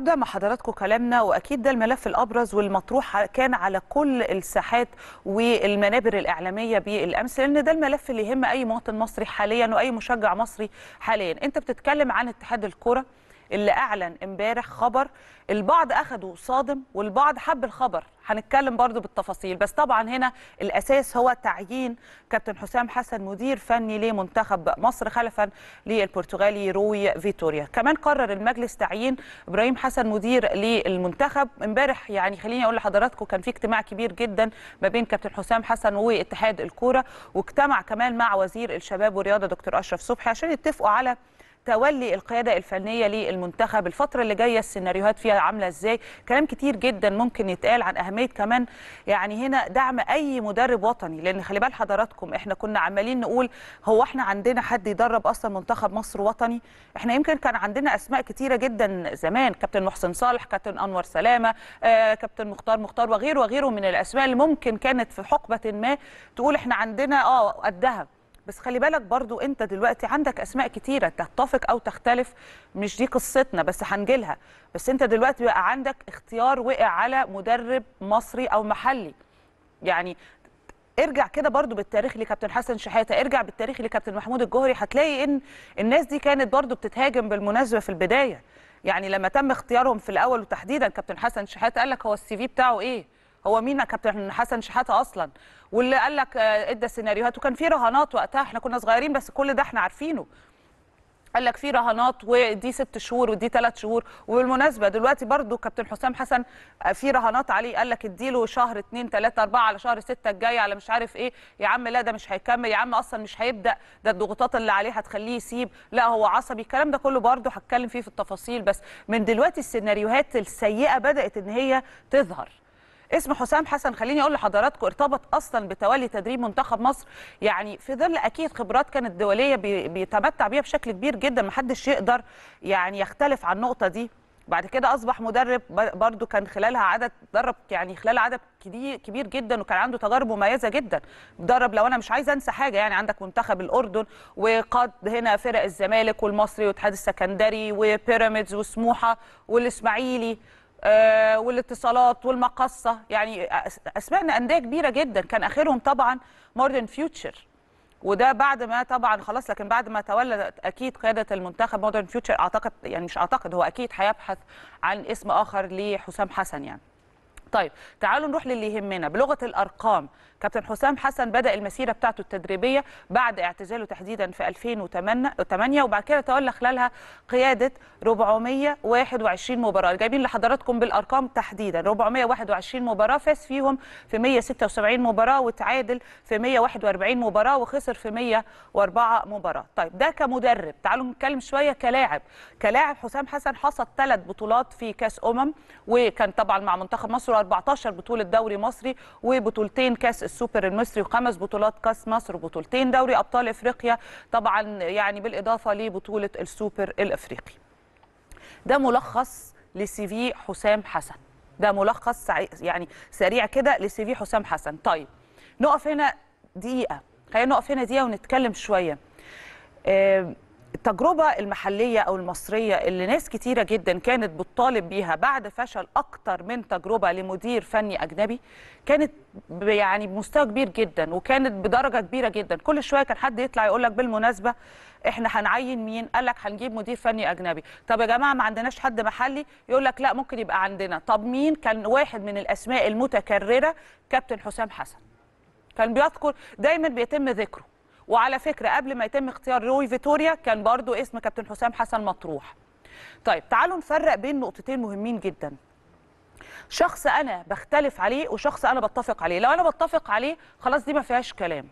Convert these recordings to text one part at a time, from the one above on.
ده مع حضراتكم كلامنا واكيد ده الملف الابرز والمطروح كان على كل الساحات والمنابر الاعلاميه بالامس لان ده الملف اللي يهم اي مواطن مصري حاليا واي مشجع مصري حاليا انت بتتكلم عن اتحاد الكره اللي اعلن امبارح خبر البعض اخده صادم والبعض حب الخبر هنتكلم برضو بالتفاصيل بس طبعا هنا الاساس هو تعيين كابتن حسام حسن مدير فني لمنتخب مصر خلفا للبرتغالي روي فيتوريا كمان قرر المجلس تعيين ابراهيم حسن مدير للمنتخب امبارح يعني خليني اقول لحضراتكم كان في اجتماع كبير جدا ما بين كابتن حسام حسن واتحاد الكوره واجتمع كمان مع وزير الشباب والرياضه دكتور اشرف صبحي عشان يتفقوا على تولي القياده الفنيه للمنتخب الفتره اللي جايه السيناريوهات فيها عامله ازاي كلام كتير جدا ممكن يتقال عن اهميه كمان يعني هنا دعم اي مدرب وطني لان خلي بال حضراتكم احنا كنا عمالين نقول هو احنا عندنا حد يدرب اصلا منتخب مصر وطني احنا يمكن كان عندنا اسماء كتيره جدا زمان كابتن محسن صالح كابتن انور سلامه آه، كابتن مختار مختار وغيره وغيره من الاسماء اللي ممكن كانت في حقبه ما تقول احنا عندنا اه قدها بس خلي بالك برضو انت دلوقتي عندك اسماء كتيره تتفق او تختلف مش دي قصتنا بس هنجيلها بس انت دلوقتي بقى عندك اختيار وقع على مدرب مصري او محلي يعني ارجع كده برضو بالتاريخ لكابتن حسن شحاته ارجع بالتاريخ لكابتن محمود الجوهري هتلاقي ان الناس دي كانت برضو بتتهاجم بالمناسبه في البدايه يعني لما تم اختيارهم في الاول وتحديدا كابتن حسن شحاته قال لك هو السي في بتاعه ايه هو مين كابتن حسن شحاته اصلا واللي قال لك آه، ادى سيناريوهات وكان في رهانات وقتها احنا كنا صغيرين بس كل ده احنا عارفينه قال لك في رهانات ودي ست شهور ودي ثلاث شهور وبالمناسبه دلوقتي برضو كابتن حسام حسن آه، في رهانات عليه قال لك اديله شهر اثنين ثلاثه اربعه على شهر 6 الجاي على مش عارف ايه يا عم لا ده مش هيكمل يا عم اصلا مش هيبدا ده الضغوطات اللي عليه هتخليه يسيب لا هو عصبي الكلام ده كله برضو هتكلم فيه في التفاصيل بس من دلوقتي السيناريوهات السيئه بدات ان هي تظهر اسم حسام حسن خليني اقول لحضراتكم ارتبط اصلا بتولي تدريب منتخب مصر يعني في ظل اكيد خبرات كانت دوليه بيتمتع بيها بشكل كبير جدا محدش يقدر يعني يختلف عن النقطه دي بعد كده اصبح مدرب برده كان خلالها عدد درب يعني خلال عدد كبير جدا وكان عنده تجارب مميزه جدا درب لو انا مش عايز انسى حاجه يعني عندك منتخب الاردن وقاد هنا فرق الزمالك والمصري والاتحاد السكندري وبيراميدز وسموحه والاسماعيلي آه، والاتصالات والمقصه يعني اسمعنا انديه كبيره جدا كان اخرهم طبعا مودرن فيوتشر وده بعد ما طبعا خلاص لكن بعد ما تولى اكيد قياده المنتخب مودرن فيوتشر اعتقد يعني مش اعتقد هو اكيد هيبحث عن اسم اخر لحسام حسن يعني طيب تعالوا نروح للي يهمنا بلغه الارقام كابتن حسام حسن بدا المسيره بتاعته التدريبيه بعد اعتزاله تحديدا في 2008 وبعد كده تولى خلالها قياده 421 مباراه جايبين لحضراتكم بالارقام تحديدا 421 مباراه فاز فيهم في 176 مباراه وتعادل في 141 مباراه وخسر في 104 مباراه طيب ده كمدرب تعالوا نتكلم شويه كلاعب كلاعب حسام حسن حصد ثلاث بطولات في كاس امم وكان طبعا مع منتخب مصر 14 بطوله دوري مصري وبطولتين كاس السوبر المصري وخمس بطولات كاس مصر وبطولتين دوري ابطال افريقيا طبعا يعني بالاضافه لبطوله السوبر الافريقي ده ملخص لسي في حسام حسن ده ملخص يعني سريع كده لسي في حسام حسن طيب نقف هنا دقيقه خلينا نقف هنا دقيقه ونتكلم شويه التجربة المحلية أو المصرية اللي ناس كتيرة جدا كانت بتطالب بيها بعد فشل أكتر من تجربة لمدير فني أجنبي كانت يعني بمستوى كبير جدا وكانت بدرجة كبيرة جدا كل شوية كان حد يطلع يقول لك بالمناسبة احنا هنعين مين قال لك هنجيب مدير فني أجنبي طب يا جماعة ما عندناش حد محلي يقول لك لا ممكن يبقى عندنا طب مين كان واحد من الأسماء المتكررة كابتن حسام حسن كان بيذكر دايما بيتم ذكره وعلى فكره قبل ما يتم اختيار روي فيتوريا كان برضو اسم كابتن حسام حسن مطروح طيب تعالوا نفرق بين نقطتين مهمين جدا شخص انا بختلف عليه وشخص انا بتفق عليه لو انا بتفق عليه خلاص دي ما فيهاش كلام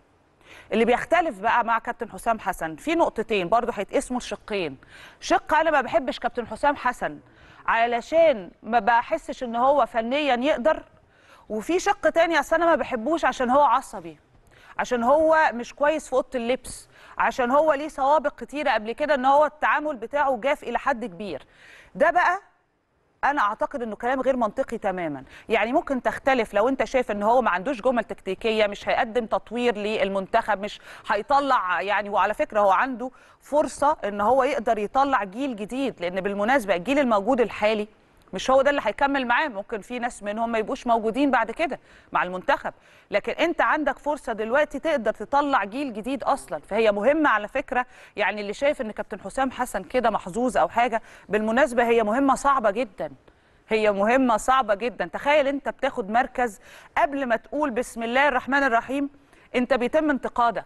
اللي بيختلف بقى مع كابتن حسام حسن في نقطتين برضه هيتقسموا الشقين شق انا ما بحبش كابتن حسام حسن علشان ما بحسش ان هو فنيا يقدر وفي شق تاني اصل انا ما بحبوش عشان هو عصبي عشان هو مش كويس في اوضه اللبس عشان هو ليه سوابق كتيره قبل كده ان هو التعامل بتاعه جاف الى حد كبير ده بقى انا اعتقد انه كلام غير منطقي تماما يعني ممكن تختلف لو انت شايف ان هو ما عندوش جمل تكتيكيه مش هيقدم تطوير للمنتخب مش هيطلع يعني وعلى فكره هو عنده فرصه ان هو يقدر يطلع جيل جديد لان بالمناسبه الجيل الموجود الحالي مش هو ده اللي هيكمل معاه ممكن في ناس منهم ما يبقوش موجودين بعد كده مع المنتخب لكن انت عندك فرصه دلوقتي تقدر تطلع جيل جديد اصلا فهي مهمه على فكره يعني اللي شايف ان كابتن حسام حسن كده محظوظ او حاجه بالمناسبه هي مهمه صعبه جدا هي مهمه صعبه جدا تخيل انت بتاخد مركز قبل ما تقول بسم الله الرحمن الرحيم انت بيتم انتقادك